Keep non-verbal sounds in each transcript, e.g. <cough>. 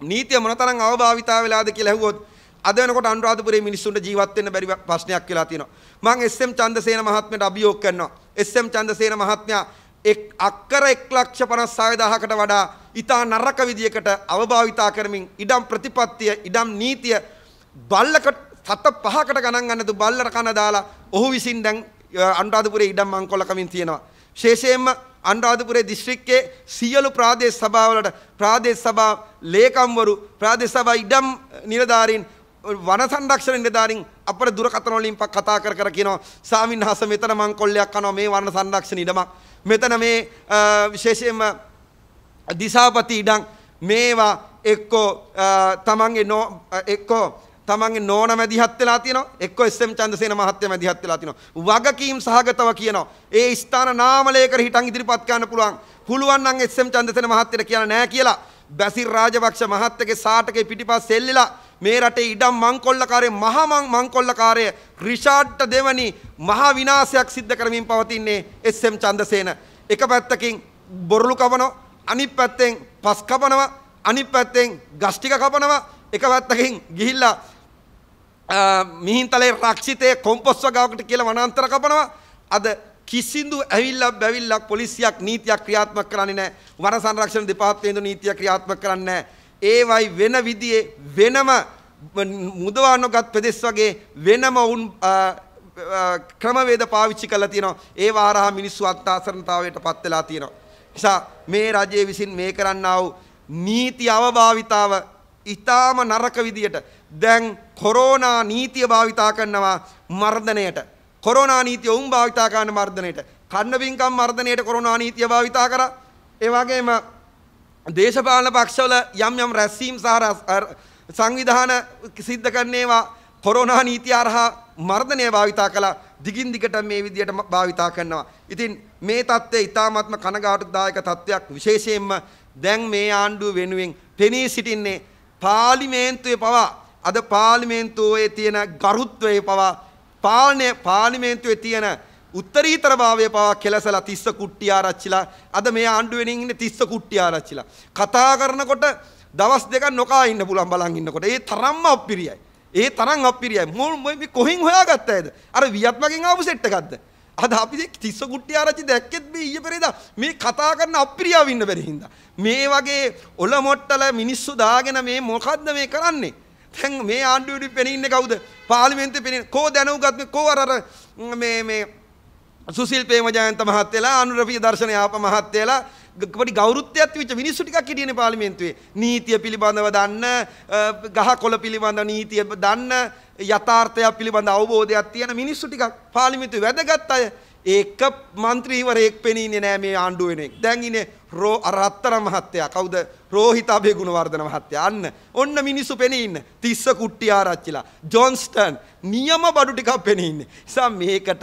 නීතිය මොනතරම් අවභාවිතා වෙලාද කියලා ඇහුවොත් අද වෙනකොට අනුරාධපුරයේ මිනිස්සුන්ට ජීවත් වෙන්න බැරි ප්‍රශ්නයක් කියලා තියෙනවා. මම එස්.එම්. චන්දසේන මහත්මයට අභියෝග කරනවා. එස්.එම්. චන්දසේන මහත්මයා එක් අක්කර 156000කට වඩා ඊටා නරක විදියකට අවභාවිතා කරමින් ඉඩම් ප්‍රතිපත්තිය ඉඩම් නීතිය බල්ලකට සත පහකට ගණන් ගන්නතු බල්ලර කන දාලා ඔහු විසින් දැන් අනුරාධපුරයේ ඉඩම් මංකොල්ලකමින් තියෙනවා. විශේෂයෙන්ම අනුරාධපුරේ දිස්ත්‍රික්කයේ සියලු ප්‍රාදේශ සභාවලට ප්‍රාදේශ සභා ලේකම්වරු ප්‍රාදේශ සභා ඉඩම් නිලධාරීන් වන සංරක්ෂණ නිලධාරීන් අපර දුරකථන වලින් කතා කර කර කියනවා ස්වාමීන් වහන්සේ මෙතන මං කොල්ලයක් කනවා මේ වන සංරක්ෂණ ඉඩමක් මෙතන මේ විශේෂයෙන්ම දිසාපති ඉඩම් මේවා එක්කෝ තමන්ගේ එක්කෝ තමන්ගේ නෝන මැදිහත් වෙලා තියෙනවා එක්ක එස්.එම්. චන්දසේන මහත්තයා මැදිහත් වෙලා තියෙනවා වගකීම් සහගතව කියනවා ඒ ස්ථාන නාමලේකර හිටන් ඉදිරිපත් කරන්න පුළුවන් පුළුවන් නම් එස්.එම්. චන්දසේන මහත්තයට කියන්න නෑ කියලා බැසිර් රාජපක්ෂ මහත්තයගේ සාටකේ පිටිපස්ස එල්ලිලා මේ රටේ ඉඩම් මංකොල්ලකාරයේ මහා මංකොල්ලකාරය රිෂාඩ්ට දෙවනි මහා විනාශයක් සිද්ධ කරමින් පවතින්නේ එස්.එම්. චන්දසේන. එක පැත්තකින් බොරළු කපනවා, අනිත් පැත්තෙන් පස් කපනවා, අනිත් පැත්තෙන් ගස් ටික කපනවා. එක පැත්තකින් ගිහිල්ලා මිහින්තලේ රක්ෂිතේ කොම්පොස්ව ගාවකට කියලා වනාන්තර කපනවා අද කිසිදු ඇවිල්ලක් බැවිල්ලක් පොලිසියක් නීතියක් ක්‍රියාත්මක කරන්නේ නැහැ. වන සංරක්ෂණ දෙපාර්තමේන්තුව නීතිය ක්‍රියාත්මක කරන්නේ ඒවයි වෙන විදිහේ වෙනම මුදවා නොගත් ප්‍රදේශ වගේ වෙනම උන් ක්‍රමවේද පාවිච්චි කරලා තියෙනවා. ඒ වාරහා මිනිස්සු අත්ආසරණතාවයට පත් වෙලා තියෙනවා. නිසා මේ රජයේ විසින් මේ කරන්නා වූ නීති අවභාවිතාව ඊටාම නරක විදියට දැන් කොරෝනා නීතිය භාවිතා කරනවා මර්ධනයට. කොරෝනා නීතිය වුන් භාවිතා කරන මර්ධනයට. කන්න පින්කම් මර්ධනයට කොරෝනා නීතිය භාවිතා කරා. ඒ වගේම දේශපාලන පක්ෂවල යම් යම් රැස්වීම් සහ සංවිධාන සිද්ධ කරන්නේවා කොරෝනා නීතිය අරහා මර්ධනය භාවිතා කළා. දිගින් දිගට මේ විදියට භාවිතා කරනවා. ඉතින් මේ தත්ත්වය ඊ타ත්ම කනගාටුදායක තත්ත්වයක් විශේෂයෙන්ම දැන් මේ ආණ්ඩුව වෙනුවෙන් පෙනී සිටින්නේ පාර්ලිමේන්තුවේ පවා අද පාර්ලිමේන්තුවේ තියෙන ගරුත්වය පවා පාලනය පාර්ලිමේන්තුවේ තියෙන උත්තරීතරභාවය පවා කෙලසලා තිස්ස කුට්ටි ආරච්චිලා අද මේ ආණ්ඩුවෙනින් ඉන්නේ තිස්ස කුට්ටි ආරච්චිලා කතා කරනකොට දවස් දෙකක් නොකා ඉන්න පුළුවන් බලන් ඉන්නකොට ඒ තරම්ම අපිරියයි ඒ තරම් අපිරියයි මොල් මේ කොහෙන් හොයාගත්තද අර වියත්මගෙන් ආපු සෙට් එකක්ද අද අපි තිස්ස කුට්ටි ආරච්චි දැක්කෙත් මේ ඊයේ පෙරේදා මේ කතා කරන අප්‍රියාව ඉන්න බැරි හින්දා මේ වගේ ඔල මොට්ටල මිනිස්සු දාගෙන මේ මොකද්ද මේ කරන්නේ දැන් මේ ආණ්ඩුවේ පෙනී ඉන්නේ කවුද? පාර්ලිමේන්තුවේ පෙනී කෝ දැනුගත් කෝ අර අර මේ මේ සුසිල් ප්‍රේමජයන්ත මහත්තයලා අනුරපිය දර්ශන යාප මහත්තයලා පොඩි ගෞරවත්වයක් විච මිනිස්සු ටිකක් හිටියනේ පාර්ලිමේන්තුවේ නීතිය පිළිබඳව දන්න ගහ කොළ පිළිබඳ නීතිය දන්න යථාර්ථය පිළිබඳ අවබෝධයක් තියෙන මිනිස්සු ටිකක් පාර්ලිමේන්තුවේ වැදගත් අය ඒක മന്ത്രിවරයෙක් පෙනීන්නේ නෑ මේ ආණ්ඩුව වෙනුවෙන්. දැන් ඉන්නේ රෝ රත්තරන් මහත්තයා. කවුද? රෝහිත අබේ ගුණවර්ධන මහත්තයා. අන්න ඔන්න මිනිස්සු පෙනී ඉන්න. තිස්ස කුට්ටි ආරච්චිලා. ජොන්ස්ටන් නියම බඩු ටිකක් පෙනී ඉන්නේ. නිසා මේකට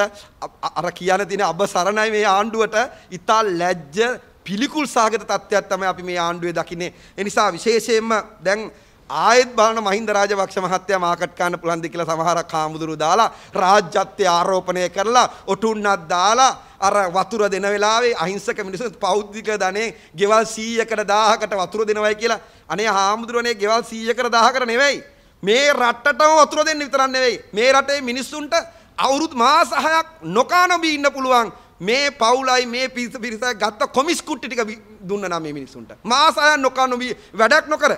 අර කියන දින අබ සරණයි මේ ආණ්ඩුවට ඉතා ලැජ්ජ පිළිකුල් සාගත තත්ත්වයක් තමයි අපි මේ ආණ්ඩුවේ දකින්නේ. ඒ නිසා විශේෂයෙන්ම දැන් ආයෙත් බලන මහින්ද රාජපක්ෂ මහත්තයා මාකට් ගන්න පුළන්ද කියලා සමහරක් හාමුදුරු දාලා රාජ්‍යත්වය ආරෝපණය කරලා ඔටුන්නක් දාලා අර වතුර දෙන වෙලාවේ අහිංසක මිනිස්සු පෞද්ගලික ධනෙ ගෙවල් 100කට 1000කට වතුර දෙනවයි කියලා අනේ හාමුදුරනේ ගෙවල් 100කට 1000කට නෙවෙයි මේ රටටම වතුර දෙන්න විතරක් නෙවෙයි මේ රටේ මිනිස්සුන්ට අවුරුදු මාස 6ක් නොකා නොබී ඉන්න පුළුවන් මේ පවුලයි මේ පිරිස පිරිස ගත්ත කොමිස් කුට්ටි ටික දුන්න නම් මේ මිනිස්සුන්ට මාස 6ක් නොකා නොබී වැඩක් නොකර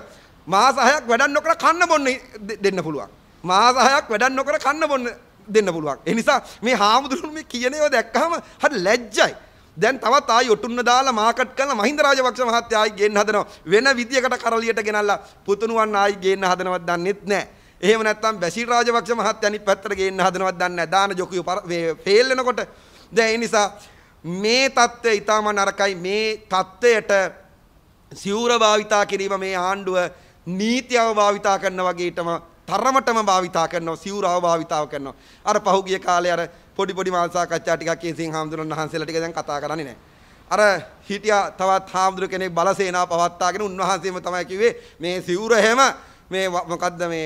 මාස 6ක් වැඩක් නොකර කන්න බොන්න දෙන්න පුළුවන්. මාස 6ක් වැඩක් නොකර කන්න බොන්න දෙන්න පුළුවන්. ඒ නිසා මේ හාමුදුරුවෝ මේ කියන ඒවා දැක්කහම හරි ලැජ්ජයි. දැන් තවත් ආයි ඔටුන්න දාලා මාකට් කරලා මහින්ද රාජපක්ෂ මහත්තයා ආයි ගේන්න හදනවා. වෙන විදියකට කරලියට ගෙනල්ලා පුතුණුවන් ආයි ගේන්න හදනවත් දන්නෙත් නැහැ. එහෙම නැත්නම් බැසිල් රාජපක්ෂ මහත්තයා අනිත් පැත්තට ගේන්න හදනවත් දන්නේ නැහැ. දාන ජොකියෝ ෆේල් වෙනකොට. දැන් ඒ නිසා මේ தත්ත්වය ඊටම නරකයි. මේ தත්ත්වයට සිවුර භාවිතා කිරීම මේ ආණ්ඩුව නීතියව භාවිතා කරන වගේටම තරමටම භාවිතා කරනවා සිවුරව භාවිතාව කරනවා. අර පහුගිය කාලේ අර පොඩි පොඩි මාල් සාකච්ඡා ටිකක් කේසින් හාමුදුරන් වහන්සේලා ටික දැන් කතා කරන්නේ නැහැ. අර හිටියා තවත් හාමුදුර කෙනෙක් බලසේනා පවත්තාගෙන උන්වහන්සේම තමයි කිව්වේ මේ සිවුර එහෙම මේ මොකද්ද මේ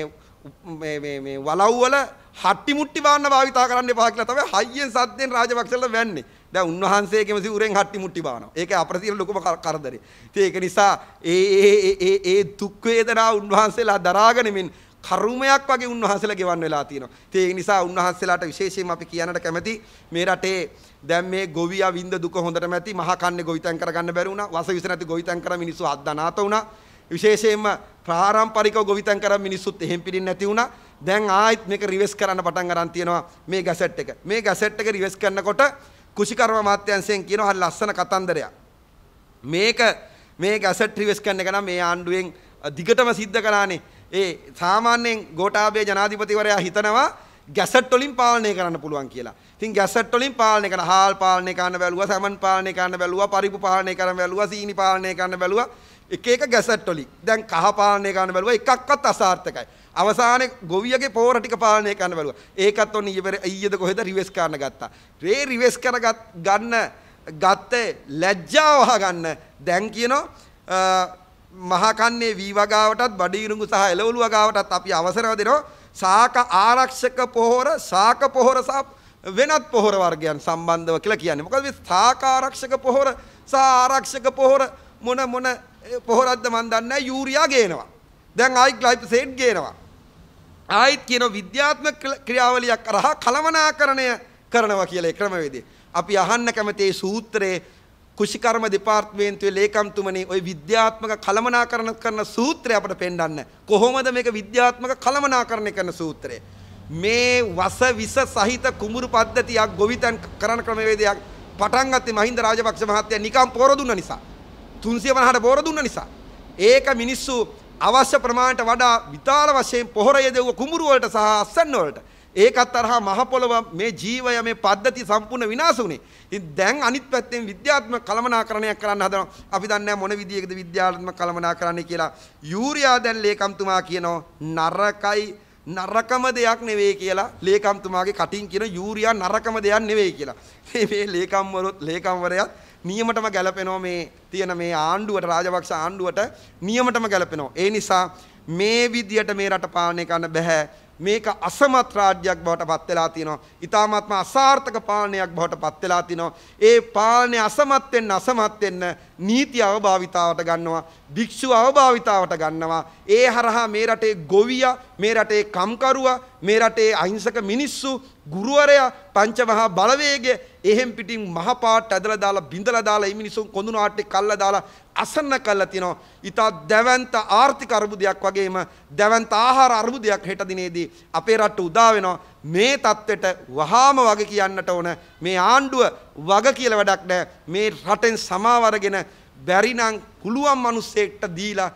මේ මේ මේ වලව් වල හට්ටි මුට්ටි බාන්න භාවිතා කරන්න එපා කියලා තමයි හයියෙන් සද්දෙන් රාජපක්ෂලා වැන්නේ. දැන් උන්වහන්සේගේම සිවුරෙන් හට්ටි මුට්ටි බානවා. ඒක අපර තියෙන ලොකුම කරදරේ. ඉතින් ඒක නිසා ඒ ඒ ඒ ඒ දුක් වේදනා උන්වහන්සේලා දරාගෙනමින් කර්මයක් වගේ උන්වහන්සේලා ගෙවන් වෙලා තියෙනවා. ඉතින් ඒ නිසා උන්වහන්සේලාට විශේෂයෙන්ම අපි කියන්නට කැමති මේ රටේ දැන් මේ ගොවියා විඳ දුක හොඳටම ඇති. මහා කන්නේ ගොවිතැන් කරගන්න බැරි වුණා. වස විස නැති ගොවිතැන් කර මිනිස්සු අද්දනාත වුණා. විශේෂයෙන්ම ප්‍රාරම්පරිකව ගොවිතැන් කර මිනිස්සුත් එහෙම් පිටින් නැති වුණා. දැන් ආයිත් මේක රිවර්ස් කරන්න පටන් ගන්න තියෙනවා මේ ගැසට් එක. මේ ගැසට් එක රිවර්ස් කරනකොට කුෂිකර්ම මාත්‍යංශයෙන් කියනවා හරි ලස්සන කතන්දරයක්. මේක මේක ඇසට් රිවෙස්කන් එක නම් මේ ආණ්ඩුවෙන් දිගටම සිද්ධ කරානේ. ඒ සාමාන්‍යයෙන් ගෝඨාභය ජනාධිපතිවරයා හිතනවා ගැසට් වලින් පාලනය කරන්න පුළුවන් කියලා. ඉතින් ගැසට් වලින් පාලනය කරන හාල් පාලනය කරන්න බැලුවා, සමන් පාලනය කරන්න බැලුවා, පරිප්පු පාලනය කරන්න බැලුවා, සීනි පාලනය කරන්න බැලුවා. එක එක ගැසට් වලින් දැන් කහ පාලනය කරන්න බැලුවා එකක්වත් අසාර්ථකයි අවසානයේ ගොවියගේ පෝර ටික පාලනය කරන්න බැලුවා ඒකත් ඔන්න ඊපෙර ඊයේද කොහෙද රිවර්ස් කරන්න ගත්තා රේ රිවර්ස් කරගත් ගන්න ගත්තේ ලැජ්ජාව ගන්න දැන් කියනවා මහා කන්නේ වී වගාවටත් බඩීරුඟු සහ එළවලු වගාවටත් අපි අවසරව දෙනවා සාක ආරක්ෂක පොහොර සාක පොහොර සහ වෙනත් පොහොර වර්ගයන් සම්බන්ධව කියලා කියන්නේ. මොකද මේ සාකාරක්ෂක පොහොර සහ ආරක්ෂක පොහොර මොන මොන පොහොරක්ද මන් දන්නේ යූරියා ගේනවා. දැන් ආයි ග්ලයිපොසේට් ගේනවා. ආයිත් කියන විද්‍යාත්මක ක්‍රියාවලියක් කරහා කලවනාකරණය කරනවා කියලා ඒ ක්‍රමවේදය. අපි අහන්න කැමති සූත්‍රයේ කුෂිකර්ම දෙපාර්තමේන්තුවේ ලේකම්තුමනි ওই විද්‍යාත්මක කලමනාකරණ කරන සූත්‍රය අපට පෙන්වන්න. කොහොමද මේක විද්‍යාත්මක කලමනාකරණය කරන සූත්‍රය? මේ වස විස සහිත කුඹුරු පද්ධතියක් ගොවිතැන් කරන ක්‍රමවේදයක් පටන් ගත්තේ මහින්ද රාජපක්ෂ මහත්තයා නිකම් පොර දුන්න නිසා. 350ට පොහොර දුන්න නිසා. ඒක මිනිස්සු අවශ්‍ය ප්‍රමාණයට වඩා විතාල වශයෙන් පොහොර යදෙව්ව කුඹුරු වලට සහ අස්සන්න වලට. ඒකත් අරහා මහ පොළව මේ ජීවය මේ පද්ධති සම්පූර්ණ විනාශ වුණේ. ඉතින් දැන් අනිත් පැත්තෙන් විද්‍යාත්මක කළමනාකරණයක් කරන්න හදනවා. අපි දන්නේ නැහැ මොන විදියකද විද්‍යාත්මක කළමනාකරණය කියලා. යූරියා දැන් ලේකම්තුමා කියනවා නරකයි නරකම දෙයක් නෙවෙයි කියලා ලේකම්තුමාගේ කටින් කියන යූරියා නරකම දෙයක් නෙවෙයි කියලා. <laughs> මේ ලේකම්වරුත් ලේකම්වරයත් නියමටම ගැලපෙනවා මේ තියෙන මේ ආණ්ඩුවට රාජපක්ෂ ආණ්ඩුවට නියමටම ගැලපෙනවා. ඒ නිසා මේ විදියට මේ රට පාලනය කරන්න බෑ. මේක අසමත් රාජ්‍යයක් බවට පත් වෙලා තියෙනවා. ඊ타මාත්ම අසාර්ථක පාලනයක් බවට පත් වෙලා තිනවා. ඒ පාලනය අසමත් වෙන්න අසමත් වෙන්න නීති අවභාවිතාවට ගන්නවා. භික්ෂුව අවභාවිතාවට ගන්නවා. ඒ හරහා මේ රටේ ගොවියා, මේ රටේ කම්කරුවා, මේ රටේ අහිංසක මිනිස්සු, ගුරුවරයා, පංචමහා බලවේගය එහෙම් පිටින් මහපාට ඇදලා දාලා බිඳලා දාලා මේ මිනිසුන් කොඳුනාට්ටේ කල්ලා දාලා අසන්න කල්ලා තිනවා ඉතා දැවන්ත ආර්ථික අර්බුදයක් වගේම දැවන්ත ආහාර අර්බුදයක් හෙට දිනේදී අපේ රට උදා වෙනවා මේ தත්වෙට වහාම වග කියන්නට ඕන මේ ආණ්ඩුව වග කියලා වැඩක් නැහැ මේ රටෙන් සමාව අරගෙන බැරි නම් පුළුවන් මිනිස්සෙක්ට දීලා